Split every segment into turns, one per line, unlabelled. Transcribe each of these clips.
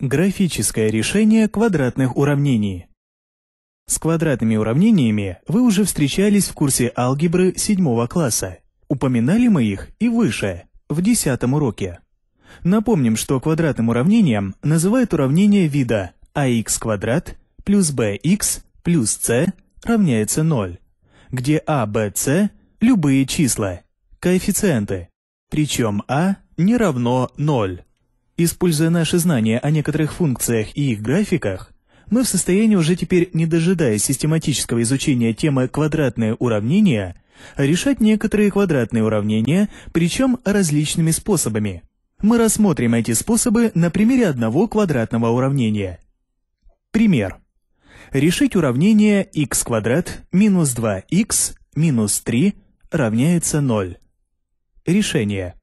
Графическое решение квадратных уравнений. С квадратными уравнениями вы уже встречались в курсе алгебры 7 класса. Упоминали мы их и выше, в 10 уроке. Напомним, что квадратным уравнением называют уравнение вида ax квадрат плюс bx плюс c равняется 0, где a, b, c – любые числа, коэффициенты, причем a не равно 0. Используя наши знания о некоторых функциях и их графиках, мы в состоянии уже теперь, не дожидаясь систематического изучения темы квадратные уравнения, решать некоторые квадратные уравнения, причем различными способами. Мы рассмотрим эти способы на примере одного квадратного уравнения. Пример. Решить уравнение x квадрат минус 2x минус 3 равняется 0. Решение.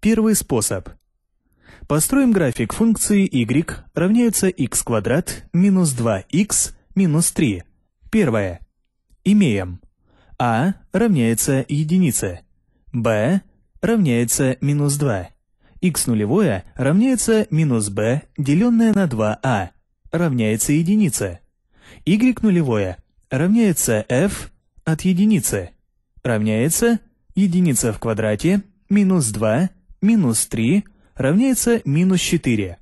Первый способ. Построим график функции y равняется x квадрат минус 2x минус 3. Первое. Имеем. а равняется единице. b равняется минус 2. x нулевое равняется минус b, деленное на 2a, а. равняется единице. y нулевое равняется f от единицы, равняется единица в квадрате минус 2 минус 3 равняется минус 4.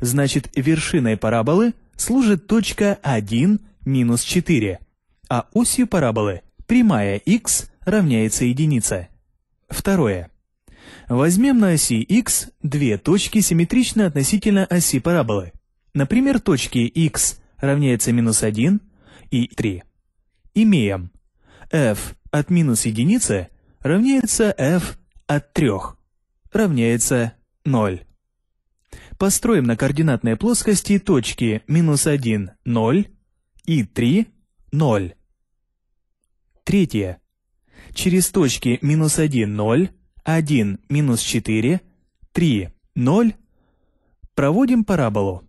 Значит, вершиной параболы служит точка 1, минус 4, а осью параболы прямая x равняется единице. Второе. Возьмем на оси x две точки симметрично относительно оси параболы. Например, точки x равняется минус 1 и 3. Имеем f от минус единицы равняется f от 3 равняется 0. Построим на координатной плоскости точки минус 1, 0 и 3, 0. Третье. Через точки минус 1, 0, 1, минус 4, 3, 0 проводим параболу.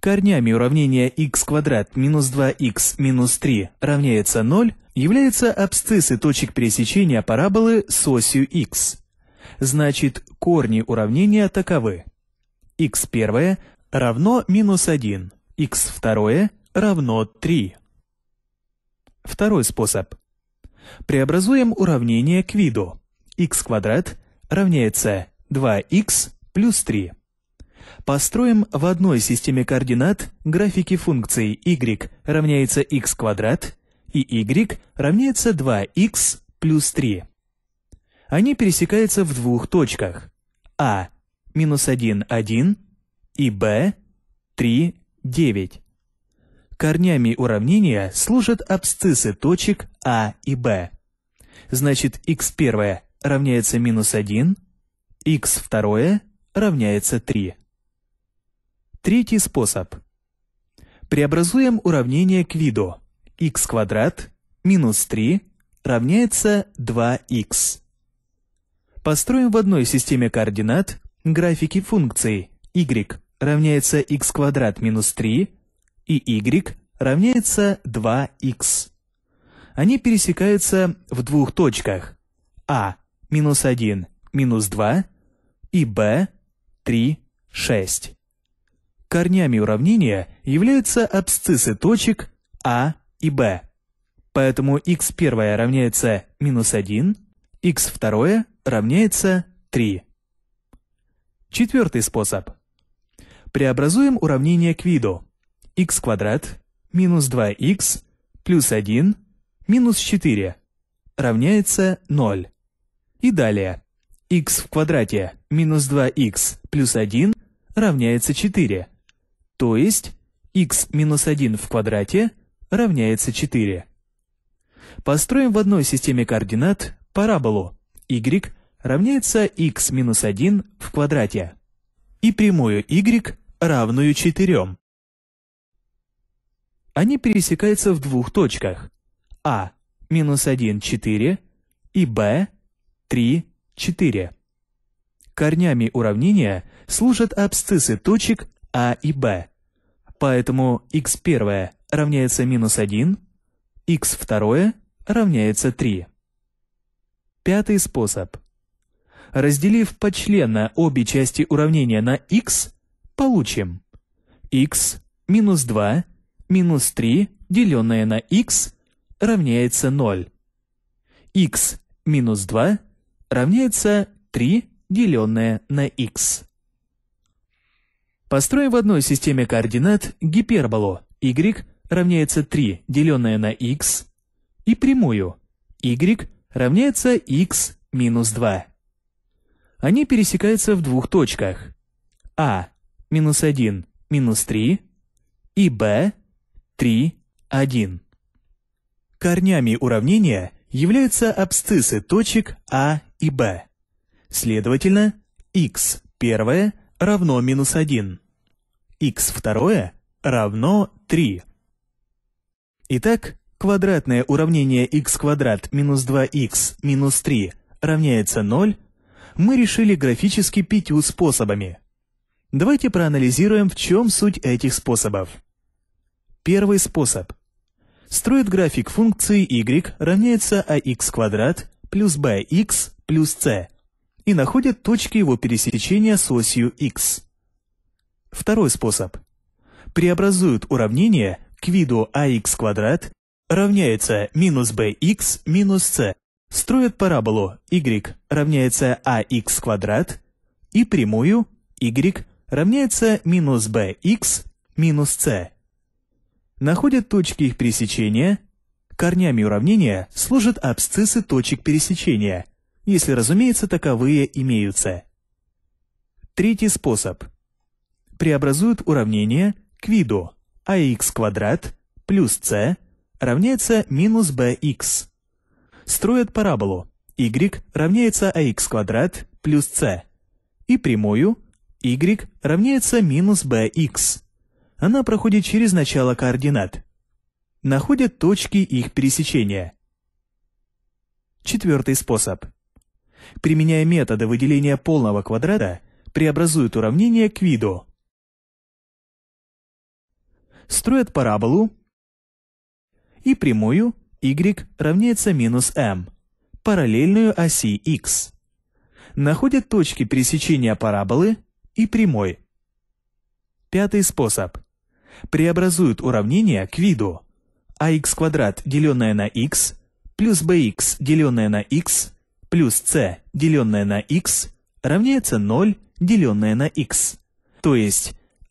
Корнями уравнения x квадрат минус 2x минус 3 равняется 0 являются абсциссы точек пересечения параболы с осью x. Значит, корни уравнения таковы. x1 равно минус 1, x2 равно 3. Второй способ. Преобразуем уравнение к виду. x квадрат равняется 2 x плюс 3. Построим в одной системе координат графики функций y равняется x квадрат и y равняется 2 x плюс 3 они пересекаются в двух точках А – минус 1, 1 и Б – 3, 9. Корнями уравнения служат абсциссы точек А и Б. Значит, х 1 равняется минус 1, х 2 равняется 3. Третий способ. Преобразуем уравнение к виду. х квадрат минус 3 равняется 2х. Построим в одной системе координат графики функций y равняется x квадрат минус 3 и y равняется 2x. Они пересекаются в двух точках а минус 1 минус 2 и b 3 6. Корнями уравнения являются абсциссы точек а и b. Поэтому x первое равняется минус 1, x второе равняется 3. Четвертый способ. Преобразуем уравнение к виду. x квадрат минус 2 x плюс 1 минус 4 равняется 0. И далее. x в квадрате минус 2 x плюс 1 равняется 4. То есть x минус 1 в квадрате равняется 4. Построим в одной системе координат параболу y равняется x минус 1 в квадрате и прямую y равную 4. Они пересекаются в двух точках а минус 1, 4 и b 3, 4. Корнями уравнения служат абсциссы точек а и b. Поэтому x1 равняется минус 1, x2 равняется 3. Пятый способ. Разделив почленно обе части уравнения на x, получим x минус 2 минус 3, деленное на x, равняется 0. x минус 2 равняется 3, деленное на x. Построим в одной системе координат гиперболу y равняется 3, деленное на x, и прямую y равняется x минус 2. Они пересекаются в двух точках. А минус 1 минус 3 и Б 3 1. Корнями уравнения являются абсциссы точек А и Б. Следовательно, x первое равно минус 1, x второе равно 3. Итак, квадратное уравнение x квадрат минус 2x минус 3 равняется 0, мы решили графически пятью способами. Давайте проанализируем, в чем суть этих способов. Первый способ. Строит график функции y равняется ax квадрат плюс bx плюс c и находит точки его пересечения с осью x. Второй способ. Преобразует уравнение к виду ax квадрат равняется минус bx минус c. Строят параболу y равняется ax а квадрат и прямую y равняется минус bx минус c. Находят точки их пересечения. Корнями уравнения служат абсциссы точек пересечения, если, разумеется, таковые имеются. Третий способ. Преобразуют уравнение к виду ax а квадрат плюс c равняется минус bx. Строят параболу y равняется ax квадрат плюс c и прямую y равняется минус bx. Она проходит через начало координат. Находят точки их пересечения. Четвертый способ. Применяя методы выделения полного квадрата, преобразуют уравнение к виду. Строят параболу и прямую y равняется минус m, параллельную оси x. Находят точки пересечения параболы и прямой. Пятый способ. Преобразуют уравнение к виду. ax а квадрат, деленное на x, плюс bx, деленное на x, плюс c, деленное на x, равняется 0, деленное на x. То есть ax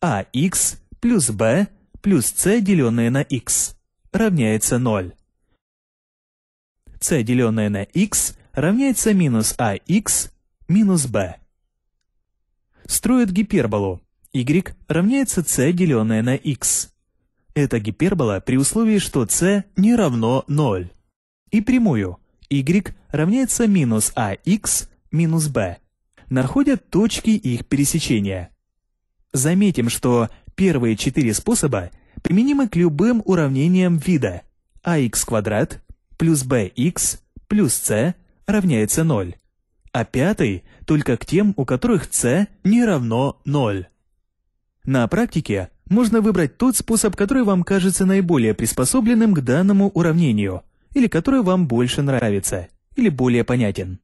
а плюс b плюс c, деленное на x равняется 0. c, деленное на x, равняется минус ax а минус b. Строят гиперболу. y равняется c, деленное на x. Это гипербола при условии, что c не равно 0. И прямую y равняется минус ax а минус b. Находят точки их пересечения. Заметим, что первые четыре способа – применимы к любым уравнениям вида ax а квадрат плюс bx плюс c равняется 0, а пятый только к тем, у которых c не равно 0. На практике можно выбрать тот способ, который вам кажется наиболее приспособленным к данному уравнению, или который вам больше нравится, или более понятен.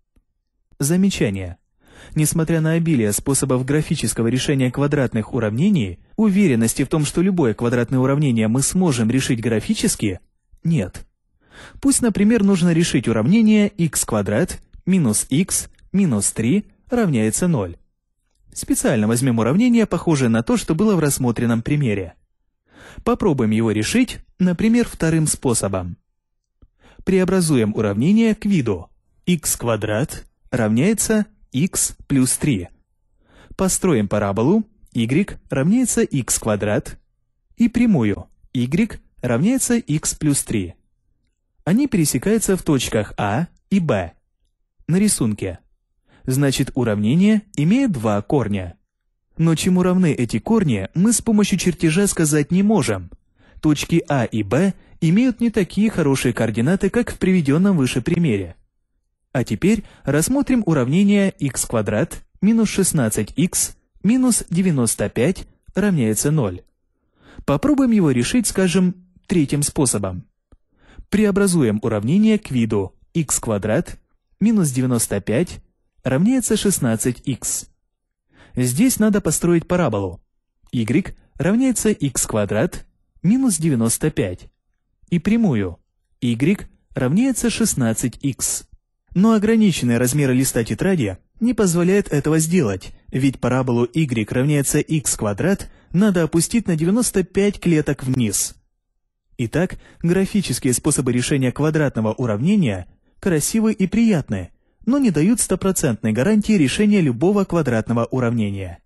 Замечание несмотря на обилие способов графического решения квадратных уравнений, уверенности в том, что любое квадратное уравнение мы сможем решить графически, нет. Пусть, например, нужно решить уравнение x квадрат минус x минус 3 равняется 0. Специально возьмем уравнение, похожее на то, что было в рассмотренном примере. Попробуем его решить, например, вторым способом. Преобразуем уравнение к виду x квадрат равняется x плюс 3. Построим параболу y равняется x квадрат и прямую y равняется x плюс 3. Они пересекаются в точках А и Б на рисунке. Значит, уравнение имеет два корня. Но чему равны эти корни, мы с помощью чертежа сказать не можем. Точки А и Б имеют не такие хорошие координаты, как в приведенном выше примере. А теперь рассмотрим уравнение x квадрат минус 16x минус 95 равняется 0. Попробуем его решить, скажем, третьим способом. Преобразуем уравнение к виду x квадрат минус 95 равняется 16x. Здесь надо построить параболу. y равняется x квадрат минус 95 и прямую y равняется 16x. Но ограниченные размеры листа тетради не позволяют этого сделать, ведь параболу y равняется x квадрат надо опустить на 95 клеток вниз. Итак, графические способы решения квадратного уравнения красивы и приятны, но не дают стопроцентной гарантии решения любого квадратного уравнения.